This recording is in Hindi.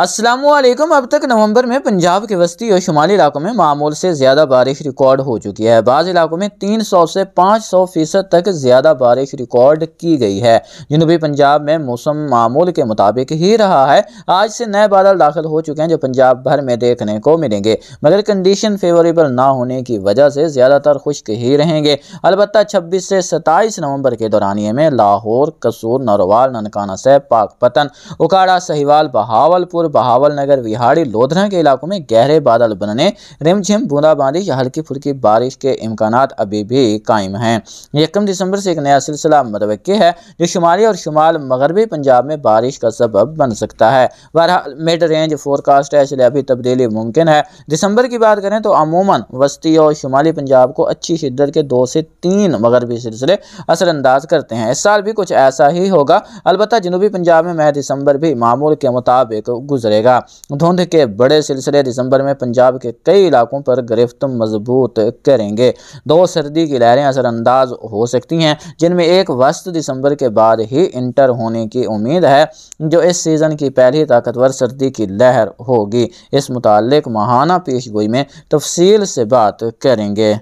असलम अब तक नवंबर में पंजाब के वस्ती और शुमाली इलाकों में मामूल से ज़्यादा बारिश रिकॉर्ड हो चुकी है बाज़ इलाकों में 300 से 500 फ़ीसद तक ज़्यादा बारिश रिकॉर्ड की गई है जनूबी पंजाब में मौसम मामूल के मुताबिक ही रहा है आज से नए बादल दाखिल हो चुके हैं जो पंजाब भर में देखने को मिलेंगे मगर कंडीशन फेवरेबल ना होने की वजह से ज़्यादातर खुश्क ही रहेंगे अलबत् छब्बीस से सत्ताईस नवंबर के दौरानिए में लाहौर कसूर नरवाल ननकाना सैब पाकपतन उकाड़ा सहीवाल बहावलपुर और बहावल नगर विहाड़ी लोधरा के इलाकों में गहरे बादल बनने रिमझिम बूंदाबांदी या हल्की फुल्की बारिश के इम्कान अभी भी कायम हैं यकम दिसंबर से एक नया सिलसिला मतवक़ है जो शुमाली और शुमाल मगरबी पंजाब में बारिश का सबब बन सकता है बहरहाल मिड रेंज फोरकास्ट है इसलिए अभी तब्दीली मुमकिन है दिसंबर की बात करें तो अमूमन वस्ती और शुमाली पंजाब को अच्छी शिद्दत के दो से तीन मगरबी सिलसिले असरअंदाज करते हैं इस साल भी कुछ ऐसा ही होगा अलबत् जनूबी पंजाब में मह दिसंबर भी मामूल के मुताबिक गुजर गुजरेगा धुंध के बड़े सिलसिले दिसंबर में पंजाब के कई इलाकों पर गिरफ्त मजबूत करेंगे दो सर्दी की लहरें असरअंदाज हो सकती हैं जिनमें एक वस्त दिसंबर के बाद ही इंटर होने की उम्मीद है जो इस सीज़न की पहली ताकतवर सर्दी की लहर होगी इस मुतल महाना पेशगोई में तफसील से बात करेंगे